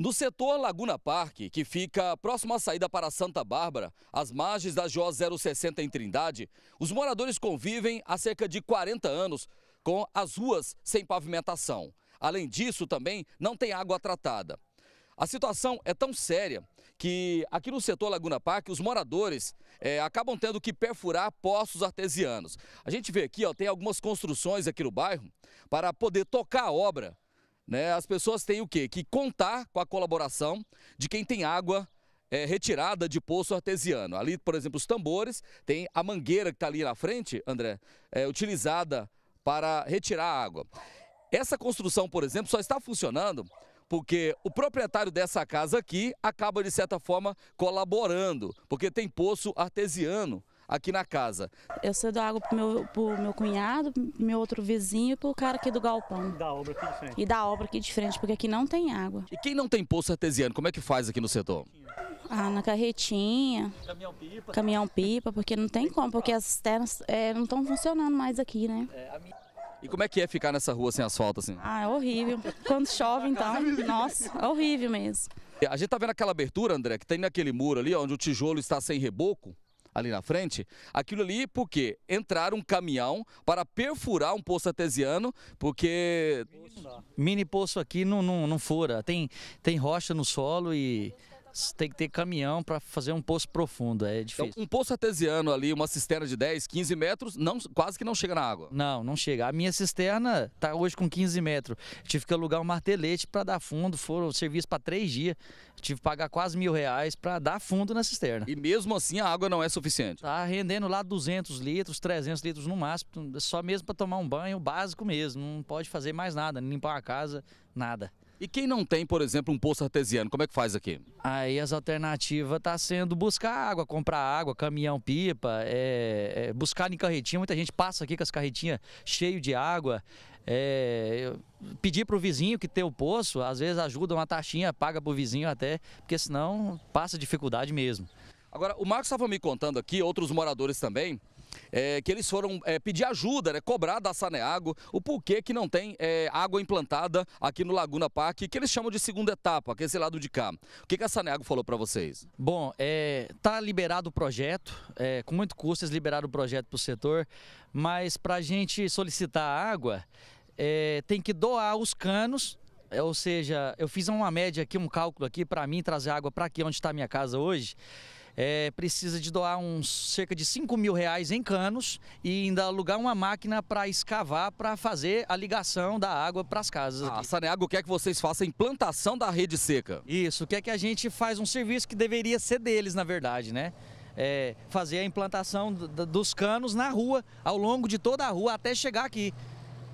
No setor Laguna Parque, que fica próximo à saída para Santa Bárbara, às margens da JO 060 em Trindade, os moradores convivem há cerca de 40 anos com as ruas sem pavimentação. Além disso, também não tem água tratada. A situação é tão séria que aqui no setor Laguna Parque os moradores é, acabam tendo que perfurar poços artesianos. A gente vê aqui, ó, tem algumas construções aqui no bairro para poder tocar a obra né? As pessoas têm o quê? Que contar com a colaboração de quem tem água é, retirada de poço artesiano. Ali, por exemplo, os tambores, tem a mangueira que está ali na frente, André, é, utilizada para retirar a água. Essa construção, por exemplo, só está funcionando porque o proprietário dessa casa aqui acaba, de certa forma, colaborando, porque tem poço artesiano aqui na casa. Eu cedo água pro meu, pro meu cunhado, pro meu outro vizinho e pro cara aqui do galpão. Da obra aqui de frente. E da obra aqui de frente, porque aqui não tem água. E quem não tem poço artesiano, como é que faz aqui no setor? Ah, na carretinha, caminhão-pipa, caminhão -pipa, porque não tem como, porque as terras é, não estão funcionando mais aqui, né? É, e como é que é ficar nessa rua sem asfalto assim? Ah, é horrível. Quando chove, então, nossa, é horrível mesmo. A gente tá vendo aquela abertura, André, que tem naquele muro ali, onde o tijolo está sem reboco ali na frente, aquilo ali porque entrar um caminhão para perfurar um poço artesiano, porque mini poço aqui não, não, não fura, tem, tem rocha no solo e tem que ter caminhão para fazer um poço profundo, é então, difícil. Então, um poço artesiano ali, uma cisterna de 10, 15 metros, não, quase que não chega na água. Não, não chega. A minha cisterna está hoje com 15 metros. Tive que alugar um martelete para dar fundo, foram serviços para três dias. Tive que pagar quase mil reais para dar fundo na cisterna. E mesmo assim a água não é suficiente? Tá rendendo lá 200 litros, 300 litros no máximo, só mesmo para tomar um banho básico mesmo. Não pode fazer mais nada, limpar a casa, nada. E quem não tem, por exemplo, um poço artesiano, como é que faz aqui? Aí as alternativas tá sendo buscar água, comprar água, caminhão pipa, é, é, buscar em carretinha. Muita gente passa aqui com as carretinhas cheias de água. É, pedir para o vizinho que tem o poço, às vezes ajuda uma taxinha, paga para o vizinho até, porque senão passa dificuldade mesmo. Agora, o Marcos estava me contando aqui, outros moradores também, é, que eles foram é, pedir ajuda, né, cobrar da Saneago o porquê que não tem é, água implantada aqui no Laguna Park, que eles chamam de segunda etapa, que é esse lado de cá. O que, que a Saneago falou para vocês? Bom, está é, liberado o projeto, é, com muito custo eles liberaram o projeto para o setor, mas para a gente solicitar água, é, tem que doar os canos ou seja, eu fiz uma média aqui, um cálculo aqui, para mim trazer água para aqui onde está a minha casa hoje, é, precisa de doar uns cerca de 5 mil reais em canos e ainda alugar uma máquina para escavar para fazer a ligação da água para as casas. Ah, a Saneago quer é que vocês façam a implantação da rede seca. Isso, quer é que a gente faz um serviço que deveria ser deles, na verdade, né? É, fazer a implantação dos canos na rua, ao longo de toda a rua, até chegar aqui.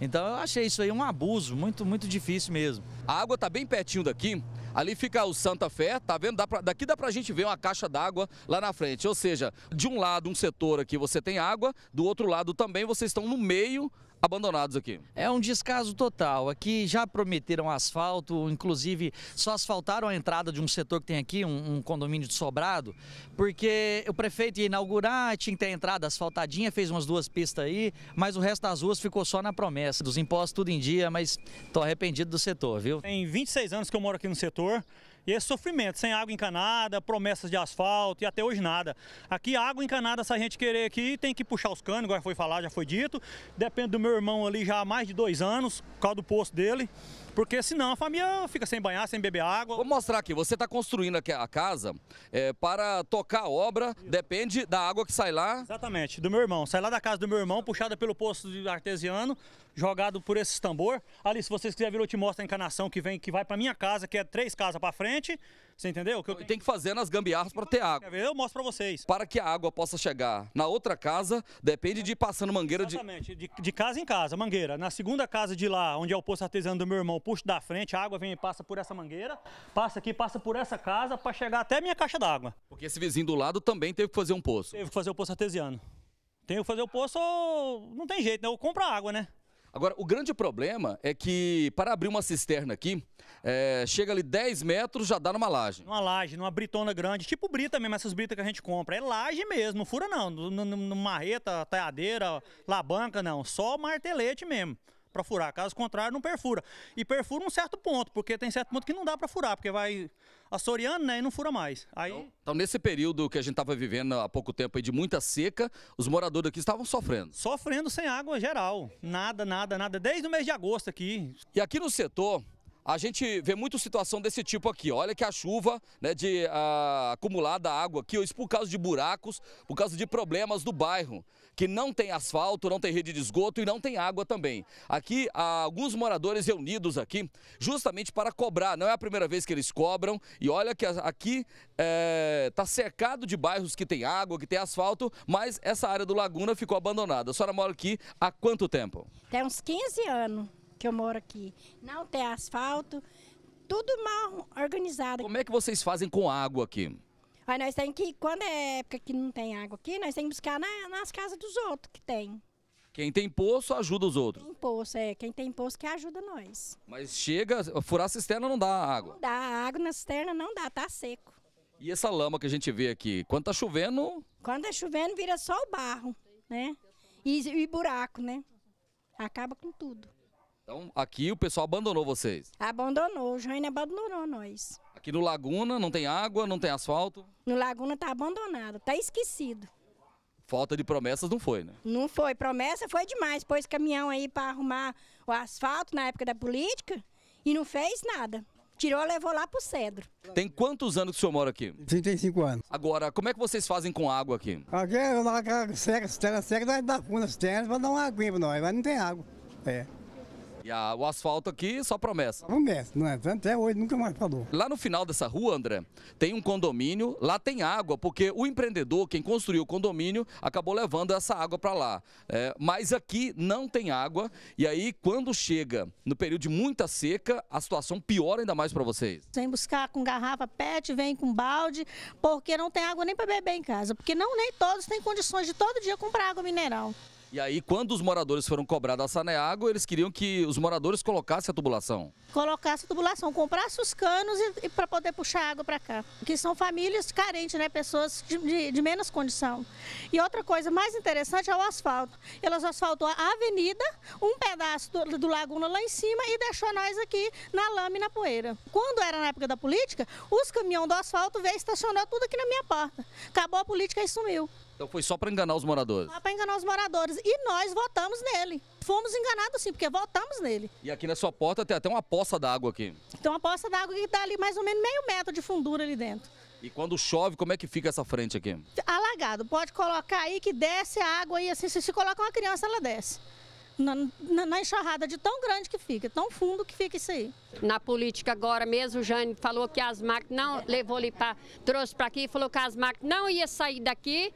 Então eu achei isso aí um abuso, muito, muito difícil mesmo. A água está bem pertinho daqui, Ali fica o Santa Fé, tá vendo? Dá pra, daqui dá pra gente ver uma caixa d'água lá na frente. Ou seja, de um lado, um setor aqui você tem água, do outro lado também vocês estão no meio abandonados aqui. É um descaso total. Aqui já prometeram asfalto, inclusive só asfaltaram a entrada de um setor que tem aqui, um, um condomínio de sobrado, porque o prefeito ia inaugurar, tinha que ter a entrada asfaltadinha, fez umas duas pistas aí, mas o resto das ruas ficou só na promessa, dos impostos tudo em dia, mas tô arrependido do setor, viu? Tem 26 anos que eu moro aqui no setor, e esse sofrimento, sem água encanada, promessas de asfalto e até hoje nada. Aqui, água encanada, se a gente querer aqui, tem que puxar os canos, igual foi falado, já foi dito. Depende do meu irmão ali já há mais de dois anos, por causa do posto dele. Porque senão a família fica sem banhar, sem beber água. Vou mostrar aqui, você está construindo aqui a casa é, para tocar a obra, Isso. depende da água que sai lá. Exatamente, do meu irmão. Sai lá da casa do meu irmão, puxada pelo de artesiano, jogado por esses tambor. Ali, se vocês quiserem vir, eu te mostro a encanação que vem, que vai pra minha casa, que é três casas pra frente. Você entendeu? Que eu tenho... Tem que fazer nas gambiarras pra ter água. Eu mostro pra vocês. Para que a água possa chegar na outra casa, depende de ir passando mangueira Exatamente. de... Exatamente, de casa em casa, mangueira. Na segunda casa de lá, onde é o poço artesiano do meu irmão, puxo da frente, a água vem e passa por essa mangueira, passa aqui, passa por essa casa pra chegar até minha caixa d'água. Porque esse vizinho do lado também teve que fazer um poço. Teve que fazer o poço artesiano. Tenho que fazer o poço, não tem jeito, né? Eu compro a água, né? Agora, o grande problema é que para abrir uma cisterna aqui, é, chega ali 10 metros, já dá numa laje. Numa laje, numa britona grande, tipo brita mesmo, essas britas que a gente compra. É laje mesmo, não fura não, numa marreta, talhadeira, labanca não, só martelete mesmo para furar. Caso contrário, não perfura. E perfura um certo ponto, porque tem certo ponto que não dá para furar, porque vai assoreando, né, e não fura mais. Aí... Então, então, nesse período que a gente estava vivendo há pouco tempo aí de muita seca, os moradores aqui estavam sofrendo. Sofrendo sem água geral. Nada, nada, nada. Desde o mês de agosto aqui. E aqui no setor, a gente vê muito situação desse tipo aqui. Olha que a chuva né, de ah, acumulada água aqui, isso por causa de buracos, por causa de problemas do bairro, que não tem asfalto, não tem rede de esgoto e não tem água também. Aqui há ah, alguns moradores reunidos aqui justamente para cobrar. Não é a primeira vez que eles cobram. E olha que aqui está eh, é, cercado de bairros que tem água, que tem asfalto, mas essa área do Laguna ficou abandonada. A senhora mora aqui há quanto tempo? Tem uns 15 anos que eu moro aqui. Não tem asfalto, tudo mal organizado. Como é que vocês fazem com água aqui? Aí nós temos que, quando é época que não tem água aqui, nós temos que buscar na, nas casas dos outros que tem. Quem tem poço ajuda os outros. Quem tem poço, é. Quem tem poço que ajuda nós. Mas chega, furar a cisterna não dá água. Não dá, água na cisterna não dá, tá seco. E essa lama que a gente vê aqui, quando tá chovendo... Quando tá chovendo vira só o barro, né? E, e buraco, né? Acaba com tudo. Então, aqui o pessoal abandonou vocês? Abandonou, o Joinha abandonou nós. Aqui no Laguna não tem água, não tem asfalto? No Laguna tá abandonado, tá esquecido. Falta de promessas não foi, né? Não foi, promessa foi demais, pôs caminhão aí para arrumar o asfalto na época da política e não fez nada. Tirou, levou lá pro Cedro. Tem quantos anos que o senhor mora aqui? 35 anos. Agora, como é que vocês fazem com água aqui? Aqui, na seca, a seca, dá fundo as terras para dar uma aguinha para nós, mas não tem água. É. E a, o asfalto aqui só promessa. Promessa, não é? Até hoje nunca mais falou. Lá no final dessa rua, André, tem um condomínio, lá tem água, porque o empreendedor, quem construiu o condomínio, acabou levando essa água para lá. É, mas aqui não tem água, e aí quando chega no período de muita seca, a situação piora ainda mais para vocês. Vem buscar com garrafa PET, vem com balde, porque não tem água nem para beber em casa, porque não nem todos têm condições de todo dia comprar água mineral. E aí, quando os moradores foram cobrados a Saneago, eles queriam que os moradores colocassem a tubulação. colocassem a tubulação, comprassem os canos e, e para poder puxar água para cá. Que são famílias carentes, né? Pessoas de, de, de, menos condição. E outra coisa mais interessante é o asfalto. Elas asfaltou a avenida, um pedaço do, do Laguna lá em cima e deixou nós aqui na lama e na poeira. Quando era na época da política, os caminhões do asfalto veio estacionar tudo aqui na minha porta. Acabou a política e sumiu. Então foi só para enganar os moradores. Só para enganar os moradores. E nós votamos nele. Fomos enganados sim, porque votamos nele. E aqui na sua porta tem até uma poça d'água aqui. Tem uma poça d'água que está ali mais ou menos meio metro de fundura ali dentro. E quando chove, como é que fica essa frente aqui? Alagado. Pode colocar aí que desce a água e assim, se, se coloca uma criança, ela desce. Na, na, na, enxurrada de tão grande que fica, tão fundo que fica isso aí. Na política agora mesmo, o Jane falou que as máquinas não levou ali para, trouxe para aqui, falou que as máquinas não ia sair daqui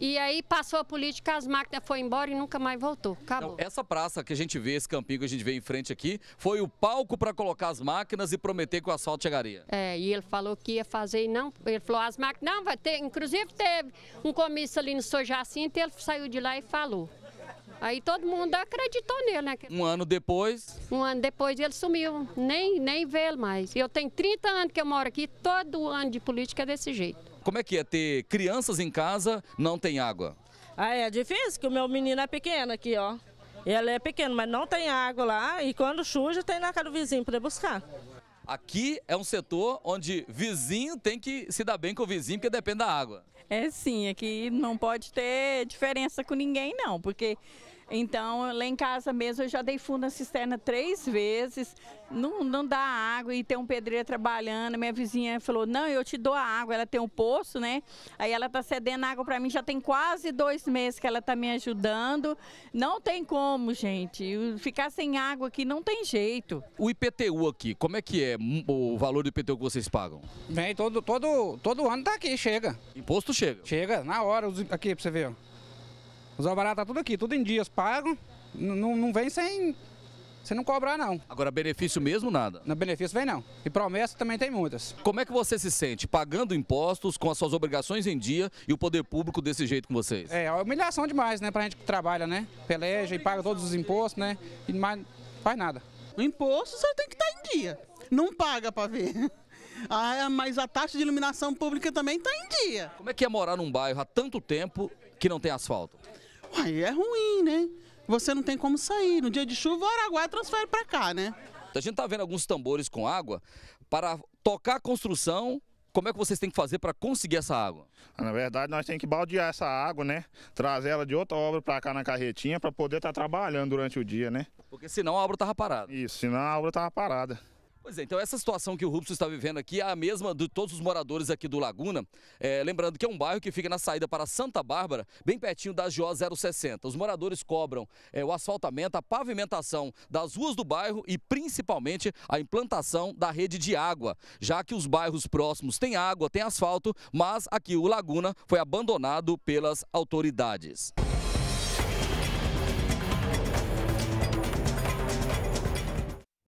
e aí passou a política, as máquinas foi embora e nunca mais voltou. Acabou. Então, essa praça que a gente vê, esse campinho que a gente vê em frente aqui, foi o palco para colocar as máquinas e prometer que o asfalto chegaria. É, e ele falou que ia fazer e não. Ele falou, as máquinas não vai ter. Inclusive teve um comício ali no São Jacinto, ele saiu de lá e falou. Aí todo mundo acreditou nele, né? Um ano depois? Um ano depois ele sumiu, nem, nem vê ele mais. Eu tenho 30 anos que eu moro aqui, todo ano de política é desse jeito. Como é que é ter crianças em casa, não tem água? Ah, é difícil, que o meu menino é pequeno aqui, ó. Ele é pequeno, mas não tem água lá e quando suja tem na casa do vizinho para buscar. Aqui é um setor onde vizinho tem que se dar bem com o vizinho, porque depende da água. É sim, aqui não pode ter diferença com ninguém não, porque então, lá em casa mesmo, eu já dei fundo na cisterna três vezes, não, não dá água e tem um pedreiro trabalhando. Minha vizinha falou: Não, eu te dou a água. Ela tem um poço, né? Aí ela tá cedendo água para mim, já tem quase dois meses que ela tá me ajudando. Não tem como, gente. Ficar sem água aqui não tem jeito. O IPTU aqui, como é que é hum, o valor do IPTU que vocês pagam? Vem, todo, todo, todo ano tá aqui, chega. Imposto chega? Chega, na hora, aqui pra você ver, ó. Os alvará tá tudo aqui, tudo em dias pago. Não, não vem sem, sem não cobrar, não. Agora, benefício mesmo, nada? No benefício vem, não. E promessa também tem muitas. Como é que você se sente pagando impostos, com as suas obrigações em dia e o poder público desse jeito com vocês? É, é humilhação demais, né, pra gente que trabalha, né? Peleja e paga todos os impostos, né? E mais, faz nada. O imposto você tem que estar tá em dia. Não paga pra ver. Ah, é, mas a taxa de iluminação pública também está em dia. Como é que é morar num bairro há tanto tempo que não tem asfalto? Uai, é ruim, né? Você não tem como sair. No dia de chuva, o Araguaia transfere para cá, né? A gente tá vendo alguns tambores com água para tocar a construção como é que vocês têm que fazer para conseguir essa água? Ah, na verdade, nós temos que baldear essa água, né? Trazer ela de outra obra para cá na carretinha para poder estar tá trabalhando durante o dia, né? Porque senão a obra estava parada. Isso, senão a obra estava parada. Pois é, então essa situação que o Rubso está vivendo aqui é a mesma de todos os moradores aqui do Laguna. É, lembrando que é um bairro que fica na saída para Santa Bárbara, bem pertinho da jo 060. Os moradores cobram é, o asfaltamento, a pavimentação das ruas do bairro e principalmente a implantação da rede de água, já que os bairros próximos têm água, têm asfalto, mas aqui o Laguna foi abandonado pelas autoridades.